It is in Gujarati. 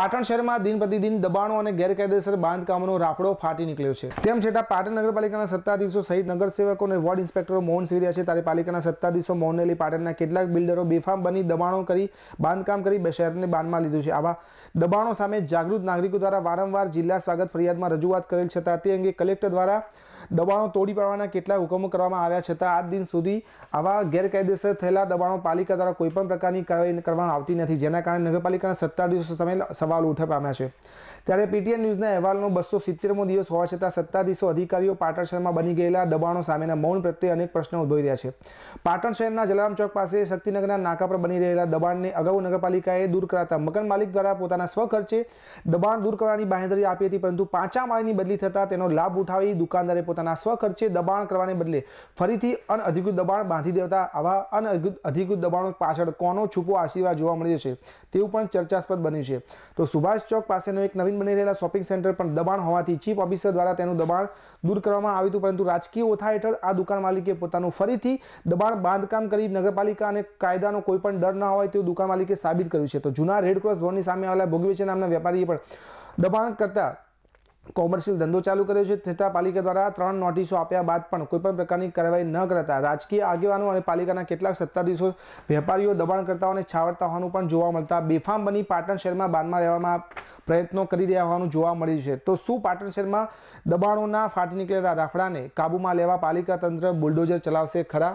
પાટણ શહેરમાં દિન પ્રતિદિન દબાણો અને ગેરકાયદેસર બાંધકામોનો રાફડો ફાટી નીકળ્યો છે તેમ છતાં પાટણ નગરપાલિકાના સત્તાધીશો સહિત નગરસેવકો અને વોર્ડ ઇન્સ્પેક્ટરો મૌન સેવી રહ્યા છે ત્યારે પાલિકાના સત્તાધીશો મૌનને લઈ પાટણના કેટલાક બિલ્ડરો બેફામ બની દબાણો કરી બાંધકામ કરી બે શહેરને બાનમાં લીધું છે આવા દબાણો સામે જાગૃત નાગરિકો દ્વારા વારંવાર જિલ્લા સ્વાગત ફરિયાદમાં રજૂઆત કરેલ છતાં તે અંગે કલેક્ટર દ્વારા દબાણો તોડી પાડવાના કેટલાય હુકમો કરવામાં આવ્યા છતાં આજ દિન સુધી આવા ગેરકાયદેસર થયેલા દબાણો પાલિકા દ્વારા કોઈપણ પ્રકારની કાર્યવાહી કરવામાં આવતી નથી જેના કારણે નગરપાલિકાના સત્તા દિવસો સામે સવાલ ઉઠવા પામ્યા છે ત્યારે પીટીએન ન્યૂઝના અહેવાલનો બસો સિત્તેરમો દિવસ હોવા છતાં સત્તાધીશો અધિકારીઓ પાટણ શહેરમાં બની ગયેલા દબાણો સામેના મૌન પ્રત્યે અનેક પ્રશ્નો ઉદ્ભવી રહ્યા છે પાટણ શહેરના જલારામ ચોક પાસે શક્તિનગરના નાકા પર બની રહેલા દબાણને અગાઉ નગરપાલિકાએ દૂર કરાતા મકાન માલિક દ્વારા પોતાના સ્વખર્ચે દબાણ દૂર કરવાની બાંહેધરી આપી હતી પરંતુ પાંચા માળની બદલી થતાં તેનો લાભ ઉઠાવી દુકાનદારે પોતાના પોતાના સ્વખર્ચે દબાણ કરવાને બદલે ફરીથી અનઅધિકૃત દબાણ બાંધી દેતા આવા અનઅધિકૃત અધિકૃત દબાણો પાછળ કોનો છૂપો આશીર્વાદ જોવા મળ્યો છે તેવું પણ ચર્ચાસ્પદ બન્યું છે તો સુભાષ ચોક પાસેનો એક નવીન બની રહેલા શોપિંગ સેન્ટર પણ દબાણ હોવાથી ચીફ ઓફિસર દ્વારા તેનું દબાણ દૂર કરવામાં આવ્યું હતું પરંતુ રાજકીય ઓથા હેઠળ આ દુકાન માલિકે પોતાનું ફરીથી દબાણ બાંધકામ કરી નગરપાલિકા અને કાયદાનો કોઈ પણ ડર ન હોય તેવું દુકાન માલિકે સાબિત કર્યું છે તો જૂના રેડક્રોસ ભવનની સામે આવેલા ભોગવે છે નામના વેપારીએ પણ દબાણ કરતા કોમર્શિયલ ધંધો ચાલુ કર્યો છે છતાં પાલિકા દ્વારા ત્રણ નોટિસો આપ્યા બાદ પણ કોઈપણ પ્રકારની કાર્યવાહી ન કરતા રાજકીય આગેવાનો અને પાલિકાના કેટલાક સત્તાધીશો વેપારીઓ દબાણ કરતા અને છાવરતા હોવાનું પણ જોવા મળતા બેફામ બની પાટણ શહેરમાં બાંધમાં રહેવામાં પ્રયત્નો કરી રહ્યા હોવાનું જોવા મળ્યું છે તો શું પાટણ શહેરમાં દબાણોના ફાટી નીકળેલા રાફડાને કાબૂમાં લેવા પાલિકા તંત્ર બુલડોઝર ચલાવશે ખરા